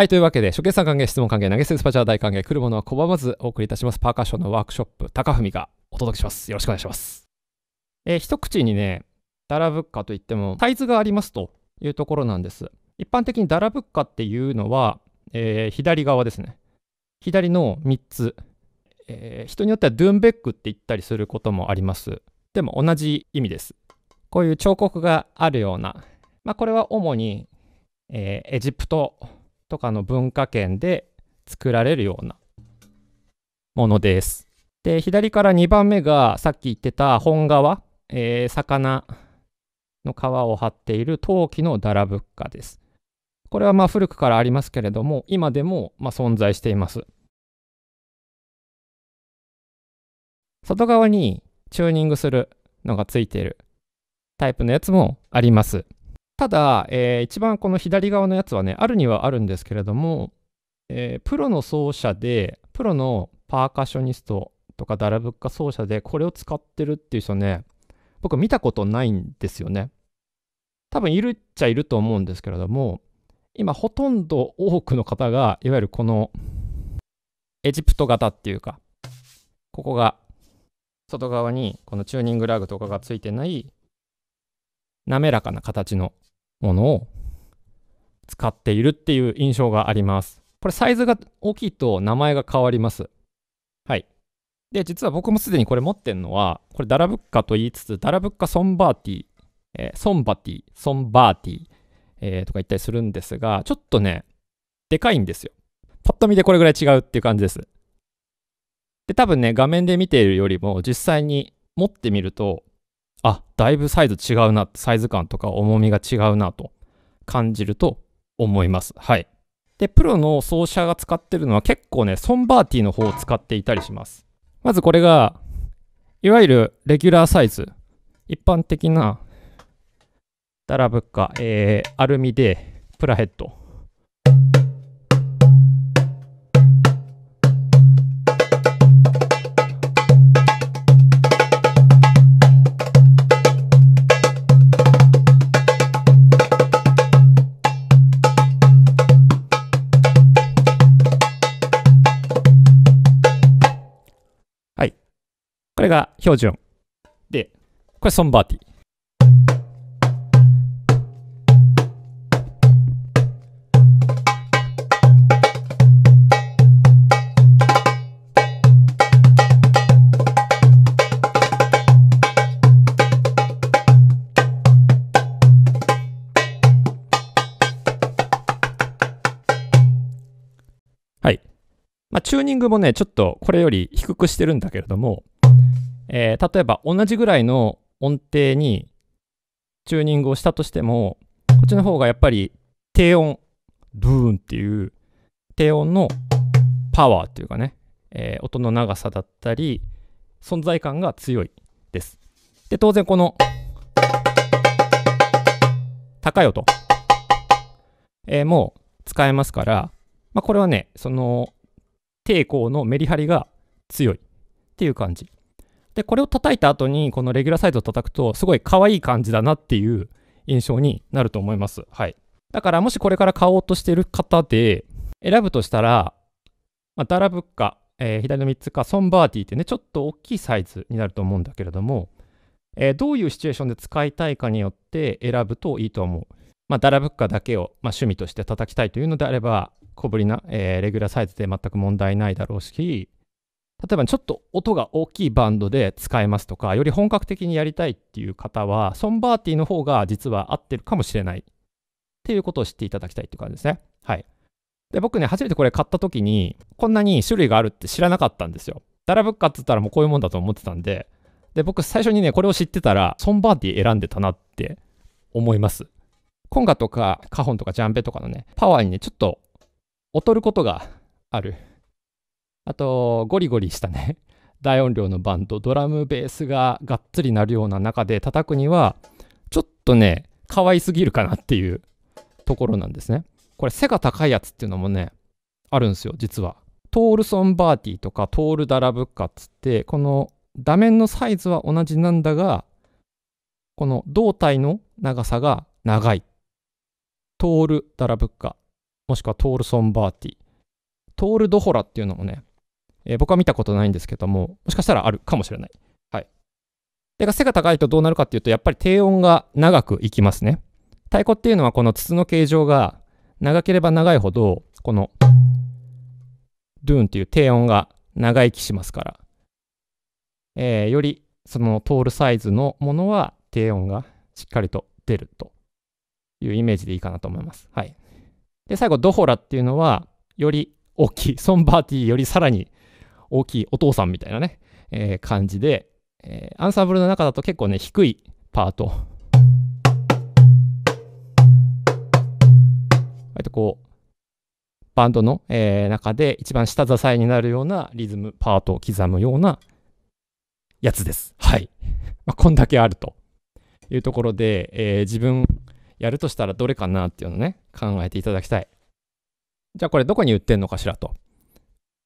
はい、というわけで、初見さん歓迎、質問歓迎、投げ捨てスパチャー大歓迎、来るものは拒まずお送りいたします。パーカッションのワークショップ、高文がお届けします。よろしくお願いします。えー、一口にね、ダラブッカといっても、サイズがありますというところなんです。一般的にダラブッカっていうのは、えー、左側ですね。左の3つ。えー、人によってはドゥンベックって言ったりすることもあります。でも同じ意味です。こういう彫刻があるような、まあ、これは主に、えー、エジプトとかの文化圏で作られるようなものです。で左から2番目がさっき言ってた本革、えー、魚の皮を張っている陶器のだらぶっかです。これはまあ古くからありますけれども今でもま存在しています。外側にチューニングするのがついているタイプのやつもあります。ただ、えー、一番この左側のやつはね、あるにはあるんですけれども、えー、プロの奏者で、プロのパーカッショニストとかダラブッカ奏者でこれを使ってるっていう人ね、僕見たことないんですよね。多分いるっちゃいると思うんですけれども、今ほとんど多くの方が、いわゆるこのエジプト型っていうか、ここが外側にこのチューニングラグとかがついてない滑らかな形のものを使っているっていう印象があります。これサイズが大きいと名前が変わります。はい。で、実は僕もすでにこれ持ってるのは、これダラブッカと言いつつ、ダラブッカソンバーティ、えー、ソンバティ、ソンバーティ、えー、とか言ったりするんですが、ちょっとね、でかいんですよ。パッと見でこれぐらい違うっていう感じです。で、多分ね、画面で見ているよりも、実際に持ってみると、あだいぶサイズ違うなサイズ感とか重みが違うなと感じると思いますはいでプロの奏者が使ってるのは結構ねソンバーティーの方を使っていたりしますまずこれがいわゆるレギュラーサイズ一般的なダラブッカ、えー、アルミでプラヘッド標準。で、これソンバーティ。まあ、チューニングもね、ちょっとこれより低くしてるんだけれども、えー、例えば同じぐらいの音程にチューニングをしたとしてもこっちの方がやっぱり低音ブーンっていう低音のパワーっていうかね、えー、音の長さだったり存在感が強いです。で当然この高い音、えー、もう使えますから、まあ、これはねその抵抗のメリハリが強いっていう感じ。で、これを叩いた後に、このレギュラーサイズを叩くと、すごい可愛い感じだなっていう印象になると思います。はい。だから、もしこれから買おうとしている方で、選ぶとしたら、まあ、ダラブッカ、えー、左の3つか、ソンバーティーってね、ちょっと大きいサイズになると思うんだけれども、えー、どういうシチュエーションで使いたいかによって選ぶといいと思う。まあ、ダラブッカだけを、まあ、趣味として叩きたいというのであれば、小ぶりな、えー、レギュラーサイズで全く問題ないだろうし、例えばちょっと音が大きいバンドで使えますとか、より本格的にやりたいっていう方は、ソンバーティーの方が実は合ってるかもしれないっていうことを知っていただきたいっていう感じですね。はい。で、僕ね、初めてこれ買った時に、こんなに種類があるって知らなかったんですよ。ダラブッカっつったらもうこういうもんだと思ってたんで、で、僕最初にね、これを知ってたら、ソンバーティー選んでたなって思います。コンガとかカホンとかジャンベとかのね、パワーにね、ちょっと劣ることがある。あと、ゴリゴリしたね、大音量のバンド、ドラム、ベースががっつり鳴るような中で叩くには、ちょっとね、可愛すぎるかなっていうところなんですね。これ背が高いやつっていうのもね、あるんですよ、実は。トールソンバーティーとかトールダラブッカっつって、この座面のサイズは同じなんだが、この胴体の長さが長い。トールダラブッカ、もしくはトールソンバーティー。トールドホラっていうのもね、えー、僕は見たことないんですけども、もしかしたらあるかもしれない。はい。で、背が高いとどうなるかっていうと、やっぱり低音が長くいきますね。太鼓っていうのはこの筒の形状が長ければ長いほど、この、ドゥーンっていう低音が長生きしますから、えー、よりその通るサイズのものは低音がしっかりと出るというイメージでいいかなと思います。はい。で、最後、ドホラっていうのは、より大きい、ソンバーティーよりさらに大きいお父さんみたいなね、えー、感じで、えー、アンサンブルの中だと結構ね、低いパート。割とこう、バンドの、えー、中で一番下支えになるようなリズム、パートを刻むようなやつです。はい。まあ、こんだけあるというところで、えー、自分やるとしたらどれかなっていうのね、考えていただきたい。じゃあこれどこに売ってんのかしらと。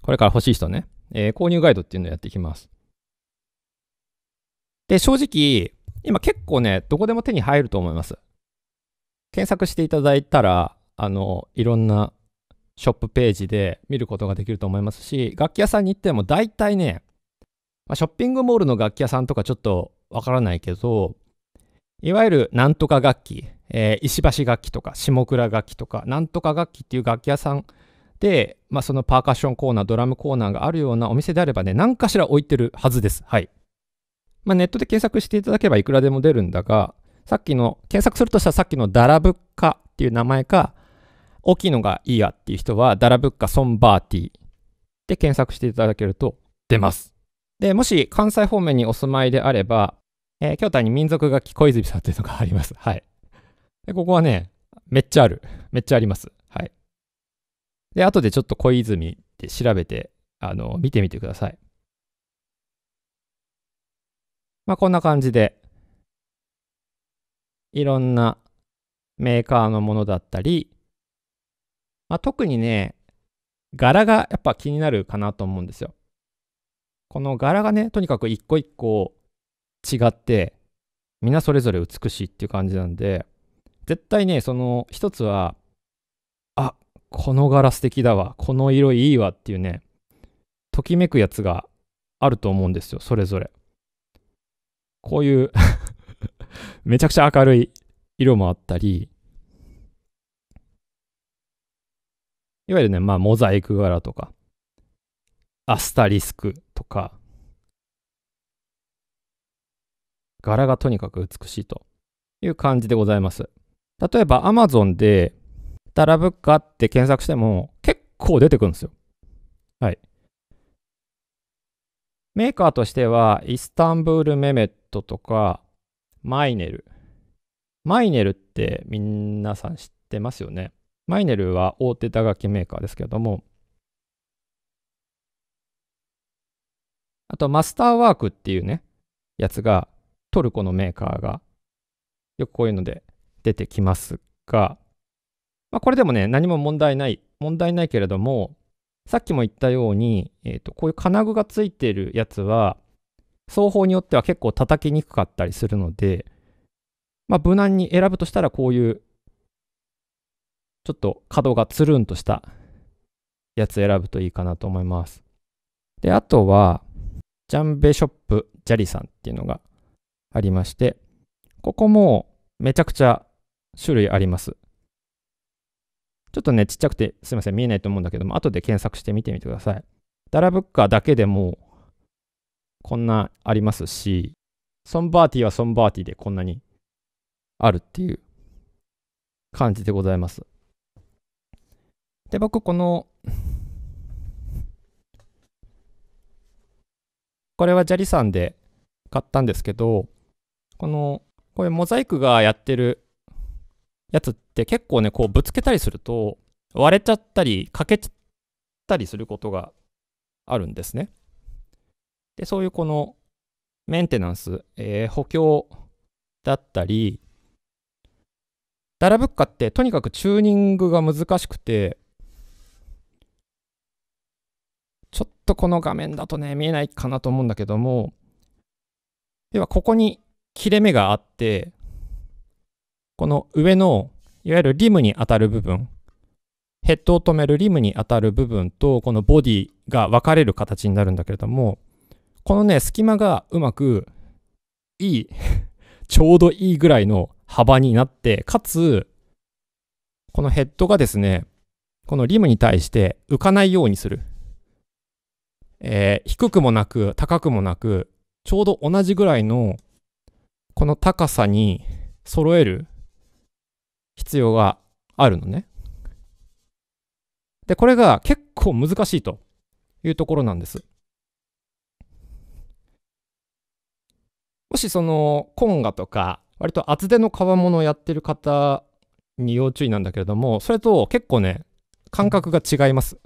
これから欲しい人ね。えー、購入ガイドっていうのをやっていきます。で、正直、今結構ね、どこでも手に入ると思います。検索していただいたら、あの、いろんなショップページで見ることができると思いますし、楽器屋さんに行っても大体ね、まあ、ショッピングモールの楽器屋さんとかちょっとわからないけど、いわゆるなんとか楽器、えー、石橋楽器とか下倉楽器とか、なんとか楽器っていう楽器屋さんで、まあ、そのパーカッションコーナー、ドラムコーナーがあるようなお店であればね、何かしら置いてるはずです。はい。まあ、ネットで検索していただけばいくらでも出るんだが、さっきの、検索するとしたらさっきのダラブッカっていう名前か、大きいのがいいやっていう人は、ダラブッカソンバーティーで検索していただけると出ます。で、もし関西方面にお住まいであれば、えー、京都に民族楽器小泉さんっていうのがあります。はい。でここはね、めっちゃある。めっちゃあります。で、後でちょっと小泉って調べて、あの、見てみてください。まあ、こんな感じで、いろんなメーカーのものだったり、まあ、特にね、柄がやっぱ気になるかなと思うんですよ。この柄がね、とにかく一個一個違って、皆それぞれ美しいっていう感じなんで、絶対ね、その一つはこの柄素敵だわ、この色いいわっていうね、ときめくやつがあると思うんですよ、それぞれ。こういう めちゃくちゃ明るい色もあったり、いわゆるね、まあ、モザイク柄とか、アスタリスクとか、柄がとにかく美しいという感じでございます。例えば Amazon でたら物って検索しても結構出てくるんですよ。はい。メーカーとしては、イスタンブールメメットとか、マイネル。マイネルって皆さん知ってますよね。マイネルは大手打楽器メーカーですけれども、あとマスターワークっていうね、やつがトルコのメーカーがよくこういうので出てきますが、まあ、これでもね、何も問題ない、問題ないけれども、さっきも言ったように、えーと、こういう金具がついてるやつは、双方によっては結構叩きにくかったりするので、まあ、無難に選ぶとしたら、こういう、ちょっと角がつるんとしたやつ選ぶといいかなと思います。で、あとは、ジャンベショップジャリさんっていうのがありまして、ここもめちゃくちゃ種類あります。ちょっとね、ちっちゃくてすいません、見えないと思うんだけども、後で検索して見てみてください。ダラブッカーだけでも、こんなありますし、ソンバーティーはソンバーティーでこんなにあるっていう感じでございます。で、僕、このこれは砂利さんで買ったんですけど、この、こういうモザイクがやってるやつって結構ね、こうぶつけたりすると、割れちゃったり、欠けちゃったりすることがあるんですね。で、そういうこのメンテナンス、えー、補強だったり、ダラブッカってとにかくチューニングが難しくて、ちょっとこの画面だとね、見えないかなと思うんだけども、要はここに切れ目があって、この上のいわゆるリムに当たる部分ヘッドを止めるリムに当たる部分とこのボディが分かれる形になるんだけれどもこのね隙間がうまくいい ちょうどいいぐらいの幅になってかつこのヘッドがですねこのリムに対して浮かないようにする、えー、低くもなく高くもなくちょうど同じぐらいのこの高さに揃える必要があるのね。で、これが結構難しいというところなんです。もしそのコンガとか割と厚手の革物をやってる方に要注意なんだけれどもそれと結構ね感覚が違います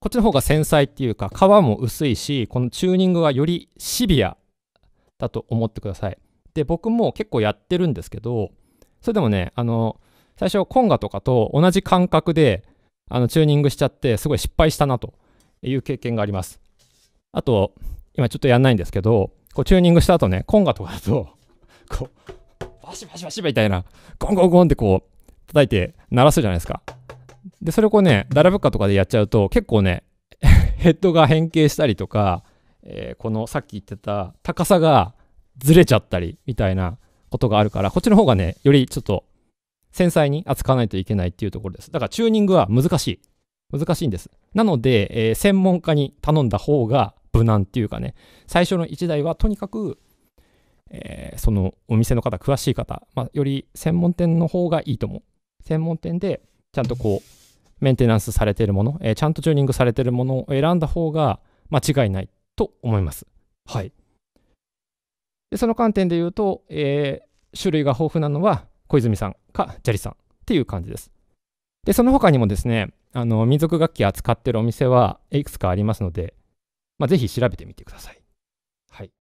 こっちの方が繊細っていうか皮も薄いしこのチューニングはよりシビアだと思ってくださいで僕も結構やってるんですけどそれでもね、あの、最初コンガとかと同じ感覚で、あの、チューニングしちゃって、すごい失敗したなという経験があります。あと、今ちょっとやんないんですけど、こうチューニングした後ね、コンガとかだと、こう、バシバシバシみたいな、ゴンゴンゴンってこう、叩いて鳴らすじゃないですか。で、それをこうね、ダラブッカとかでやっちゃうと、結構ね、ヘッドが変形したりとか、えー、このさっき言ってた高さがずれちゃったりみたいなことがあるから、こっちの方がね、よりちょっと繊細に扱わないといけないっていうところです。だからチューニングは難しい。難しいんです。なので、えー、専門家に頼んだ方が無難っていうかね、最初の1台はとにかく、えー、そのお店の方、詳しい方、まあ、より専門店の方がいいと思う。専門店でちゃんとこう、メンテナンスされているもの、えー、ちゃんとチューニングされているものを選んだ方が間違いないと思います。はい。でその観点で言うと、えー、種類が豊富なのは小泉さんかジャリさんっていう感じです。で、その他にもですね、あの民族楽器扱ってるお店はいくつかありますので、まあ、ぜひ調べてみてください。はい。